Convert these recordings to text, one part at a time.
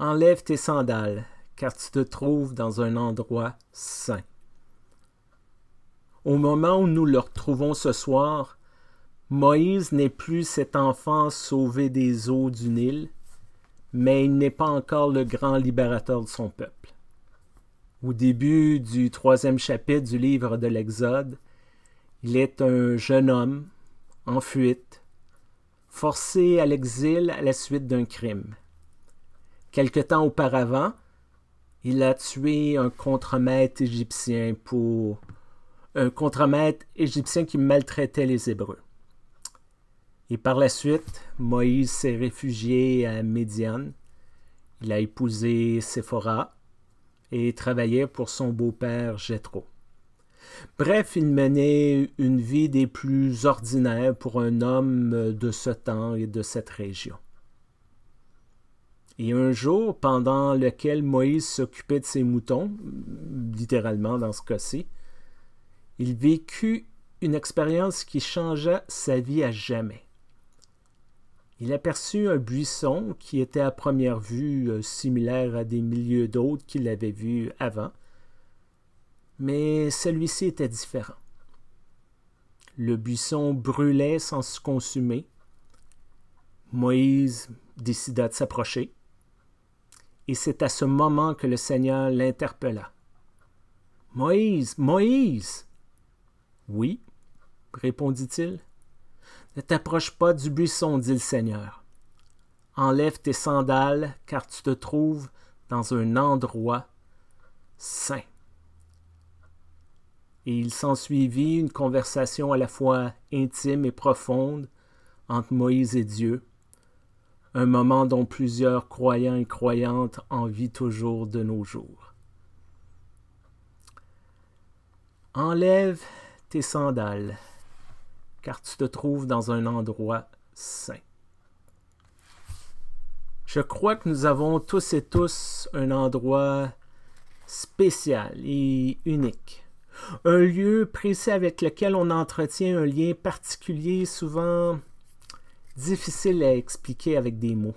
Enlève tes sandales, car tu te trouves dans un endroit saint. Au moment où nous le retrouvons ce soir, Moïse n'est plus cet enfant sauvé des eaux du Nil, mais il n'est pas encore le grand libérateur de son peuple. Au début du troisième chapitre du livre de l'Exode, il est un jeune homme en fuite, forcé à l'exil à la suite d'un crime. Quelque temps auparavant, il a tué un contremaître égyptien pour un contremaître égyptien qui maltraitait les Hébreux. Et par la suite, Moïse s'est réfugié à Médiane. Il a épousé Séphora et travaillait pour son beau-père Jethro. Bref, il menait une vie des plus ordinaires pour un homme de ce temps et de cette région. Et un jour, pendant lequel Moïse s'occupait de ses moutons, littéralement dans ce cas-ci, il vécut une expérience qui changea sa vie à jamais. Il aperçut un buisson qui était à première vue euh, similaire à des milieux d'autres qu'il avait vus avant, mais celui-ci était différent. Le buisson brûlait sans se consumer. Moïse décida de s'approcher et c'est à ce moment que le Seigneur l'interpella. Moïse, Moïse. Oui, répondit-il. Ne t'approche pas du buisson, dit le Seigneur. Enlève tes sandales, car tu te trouves dans un endroit saint. Et il s'ensuivit une conversation à la fois intime et profonde entre Moïse et Dieu, un moment dont plusieurs croyants et croyantes vivent toujours de nos jours. Enlève tes sandales, car tu te trouves dans un endroit saint. Je crois que nous avons tous et tous un endroit spécial et unique. Un lieu précis avec lequel on entretient un lien particulier, souvent difficile à expliquer avec des mots.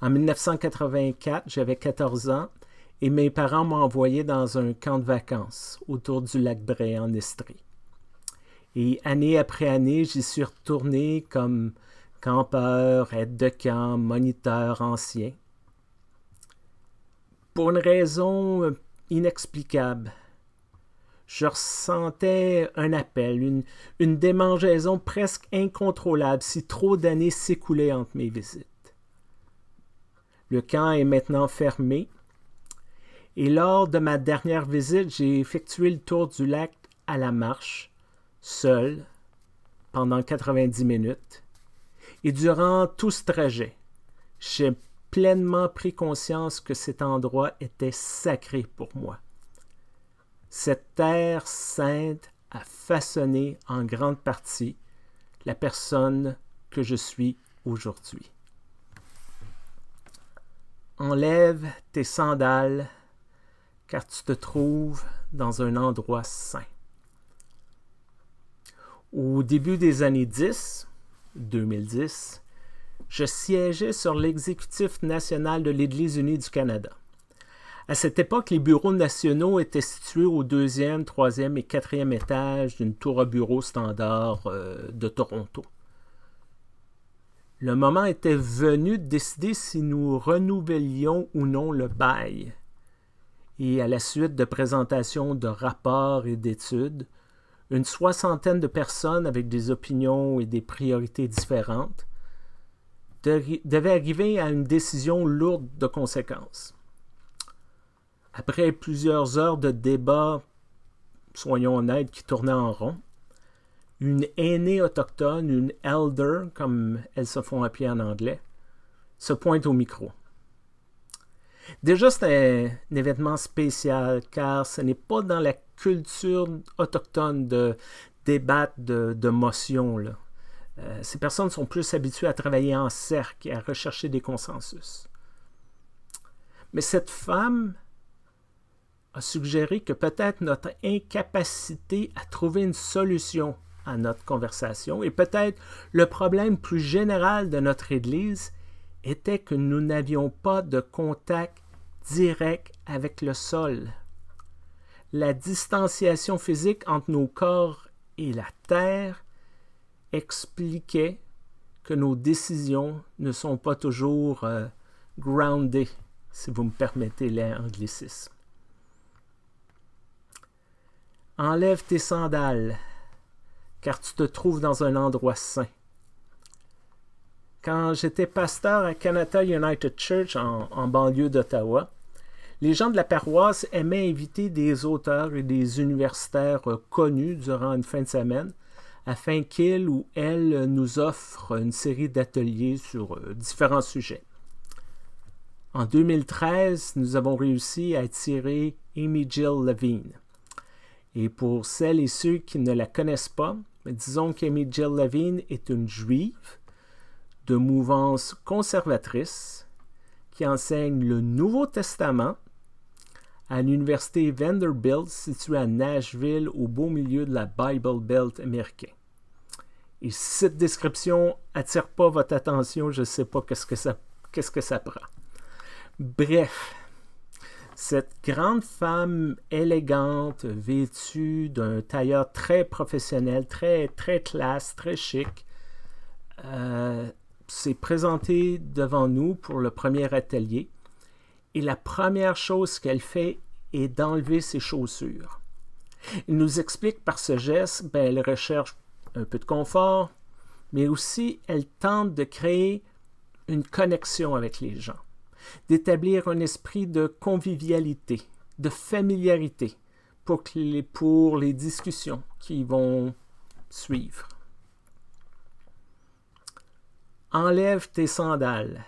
En 1984, j'avais 14 ans et mes parents m'ont envoyé dans un camp de vacances autour du lac Bray en Estrie. Et année après année, j'y suis retourné comme campeur, aide de camp, moniteur ancien. Pour une raison inexplicable, je ressentais un appel, une, démangeaison presque incontrôlable si trop d'années s'écoulaient entre mes visites. Le camp est maintenant fermé. Et lors de ma dernière visite, j'ai effectué le tour du lac à la marche, seul, pendant 90 minutes. Et durant tout ce trajet, j'ai pleinement pris conscience que cet endroit était sacré pour moi. Cette terre sainte a façonné en grande partie la personne que je suis aujourd'hui. Enlève tes sandales, car tu te trouves dans un endroit saint. Au début des années 10, 2010, je siégeais sur l'exécutif national de l'Église unie du Canada. À cette époque, les bureaux nationaux étaient situés au deuxième, troisième et quatrième étage d'une tour à bureaux standard euh, de Toronto. Le moment était venu de décider si nous renouvelions ou non le bail. Et à la suite de présentations de rapports et d'études, une soixantaine de personnes avec des opinions et des priorités différentes devaient arriver à une décision lourde de conséquences. Après plusieurs heures de débats, soyons honnêtes, qui tournaient en rond, une aînée autochtone, une elder, comme elles se font appeler en anglais, se pointe au micro. Déjà, c'est un, événement spécial car ce n'est pas dans la culture autochtone de débattre de, motion. Euh, ces personnes sont plus habituées à travailler en cercle et à rechercher des consensus. Mais cette femme a suggéré que peut-être notre incapacité à trouver une solution à notre conversation et peut-être le problème plus général de notre Église était que nous n'avions pas de contact direct avec le sol. La distanciation physique entre nos corps et la terre expliquait que nos décisions ne sont pas toujours grounded euh, », groundées, si vous me permettez l'anglicisme. Enlève tes sandales, car tu te trouves dans un endroit saint. Quand j'étais pasteur à Canada United Church en, en banlieue d'Ottawa, les gens de la paroisse aimaient inviter des auteurs et des universitaires connus durant une fin de semaine afin qu'ils ou elles nous offrent une série d'ateliers sur euh, différents sujets. En 2013, nous avons réussi à attirer Amy Jill Levine. Et pour celles et ceux qui ne la connaissent pas, disons qu'Amy Jill Levine est une juive de mouvance conservatrice qui enseigne le Nouveau Testament à l'université Vanderbilt située à Nashville au beau milieu de la Bible Belt américain. Et si cette description attire pas votre attention, je ne sais pas qu'est-ce que ça qu'est-ce que ça prend. Bref, cette grande femme élégante, vêtue d'un tailleur très professionnel, très, très classe, très chic, euh, s'est présentée devant nous pour le premier atelier. Et la première chose qu'elle fait est d'enlever ses chaussures. Il nous explique par ce geste, ben, elle recherche un peu de confort, mais aussi elle tente de créer une connexion avec les gens d'établir un esprit de convivialité, de familiarité pour les, discussions qui vont suivre. Enlève tes sandales,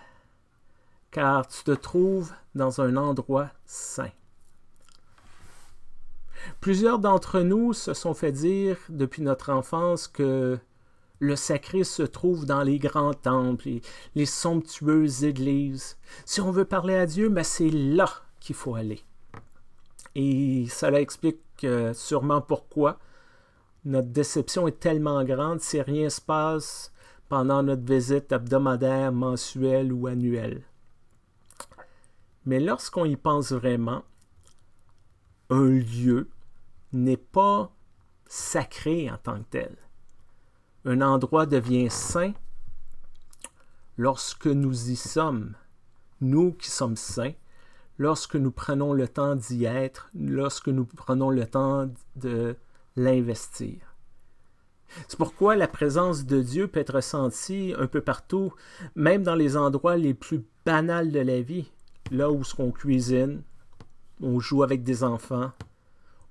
car tu te trouves dans un endroit sain. Plusieurs d'entre nous se sont fait dire depuis notre enfance que le sacré se trouve dans les grands temples, les, les somptueuses églises. Si on veut parler à Dieu, ben, c'est là qu'il faut aller. Et cela explique euh, sûrement pourquoi notre déception est tellement grande si rien ne se passe pendant notre visite hebdomadaire, mensuelle ou annuelle. Mais lorsqu'on y pense vraiment, un lieu n'est pas sacré en tant que tel. Un endroit devient saint lorsque nous y sommes, nous qui sommes saints, lorsque nous prenons le temps d'y être, lorsque nous prenons le temps de l'investir. C'est pourquoi la présence de Dieu peut être ressentie un peu partout, même dans les endroits les plus banals de la vie, là où on cuisine, on joue avec des enfants,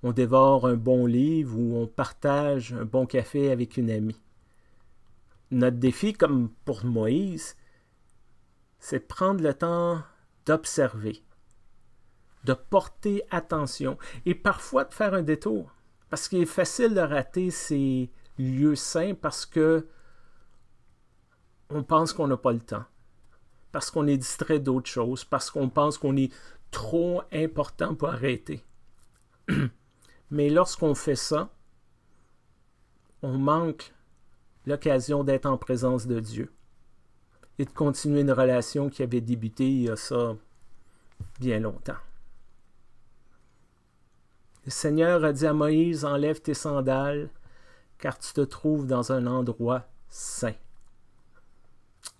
on dévore un bon livre ou on partage un bon café avec une amie. Notre défi, comme pour Moïse, c'est de prendre le temps d'observer, de porter attention et parfois de faire un détour. Parce qu'il est facile de rater ces lieux saints parce que on pense qu'on n'a pas le temps, parce qu'on est distrait d'autres choses, parce qu'on pense qu'on est trop important pour arrêter. Mais lorsqu'on fait ça, on manque l'occasion d'être en présence de Dieu et de continuer une relation qui avait débuté il y a ça bien longtemps. Le Seigneur a dit à Moïse, enlève tes sandales, car tu te trouves dans un endroit saint.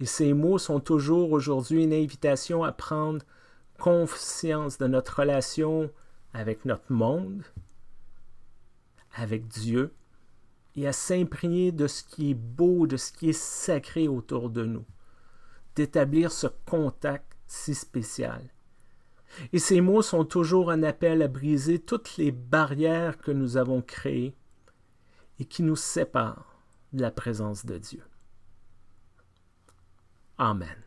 Et ces mots sont toujours aujourd'hui une invitation à prendre conscience de notre relation avec notre monde, avec Dieu, et à s'imprégner de ce qui est beau, de ce qui est sacré autour de nous, d'établir ce contact si spécial. Et ces mots sont toujours un appel à briser toutes les barrières que nous avons créées et qui nous séparent de la présence de Dieu. Amen.